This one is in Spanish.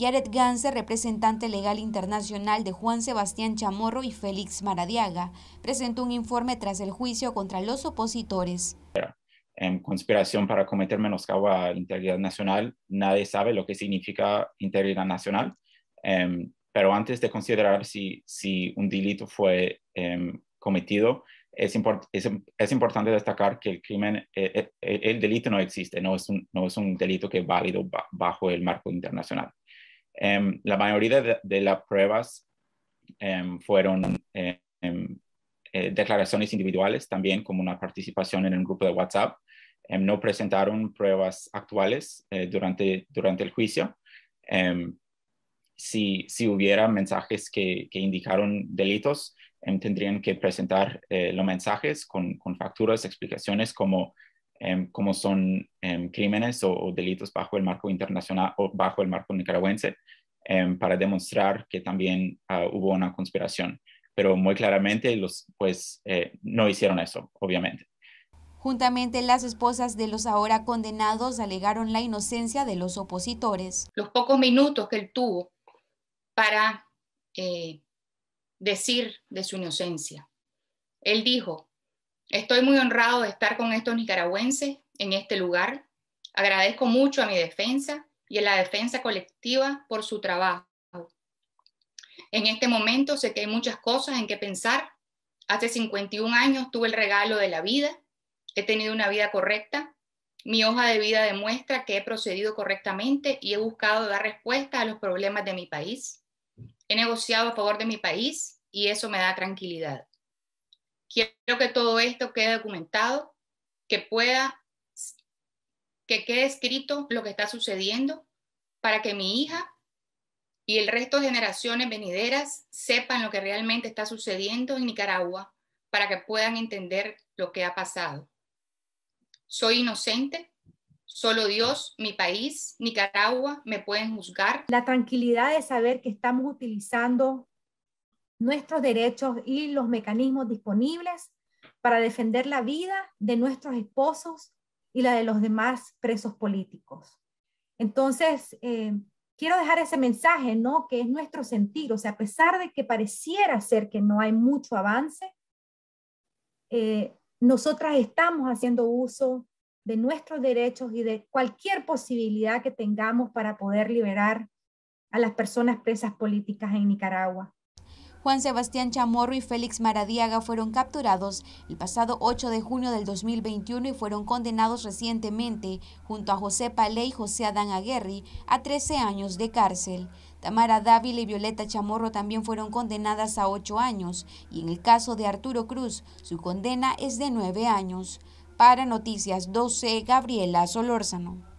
Jared Ganser, representante legal internacional de Juan Sebastián Chamorro y Félix Maradiaga, presentó un informe tras el juicio contra los opositores. En conspiración para cometer menoscabo a integridad nacional, nadie sabe lo que significa integridad nacional. Em, pero antes de considerar si, si un delito fue em, cometido, es, es, importante destacar que el crimen, eh, eh, el, delito no existe, no es, no es un delito que es válido bajo el marco internacional. Em, la mayoría de, las pruebas em, fueron em, eh, declaraciones individuales, también como una participación en un grupo de WhatsApp. no presentaron pruebas actuales eh, durante, durante el juicio. Si, si, hubiera mensajes que, indicaron delitos, tendrían que presentar eh, los mensajes con, con, facturas, explicaciones como Em, como son em, crímenes o, delitos bajo el marco internacional o bajo el marco nicaragüense em, para demostrar que también ah, hubo una conspiración. Pero muy claramente los, pues, eh, no hicieron eso, obviamente. Juntamente las esposas de los ahora condenados alegaron la inocencia de los opositores. Los pocos minutos que él tuvo para eh, decir de su inocencia. Él dijo, Estoy muy honrado de estar con estos nicaragüenses en este lugar. Agradezco mucho a mi defensa y a la defensa colectiva por su trabajo. En este momento sé que hay muchas cosas en que pensar. Hace 51 años tuve el regalo de la vida, he tenido una vida correcta, mi hoja de vida demuestra que he procedido correctamente y he buscado dar respuesta a los problemas de mi país. He negociado a favor de mi país y eso me da tranquilidad. Quiero que todo esto quede documentado, que pueda, que quede escrito lo que está sucediendo para que mi hija y el resto de generaciones venideras sepan lo que realmente está sucediendo en Nicaragua para que puedan entender lo que ha pasado. Soy inocente, solo Dios, mi país, Nicaragua, me pueden juzgar. La tranquilidad de saber que estamos utilizando nuestros derechos y los mecanismos disponibles para defender la vida de nuestros esposos y la de los demás presos políticos. Entonces, eh, quiero dejar ese mensaje, ¿no? Que es nuestro sentir, o sea, a pesar de que pareciera ser que no hay mucho avance, eh, nosotras estamos haciendo uso de nuestros derechos y de cualquier posibilidad que tengamos para poder liberar a las personas presas políticas en Nicaragua. Juan Sebastián Chamorro y Félix Maradiaga fueron capturados el pasado 8 de junio del 2021 y fueron condenados recientemente, junto a José Palé y José Adán Aguerri, a 13 años de cárcel. Tamara Dávila y Violeta Chamorro también fueron condenadas a 8 años y en el caso de Arturo Cruz, su condena es de 9 años. Para Noticias 12, Gabriela Solórzano.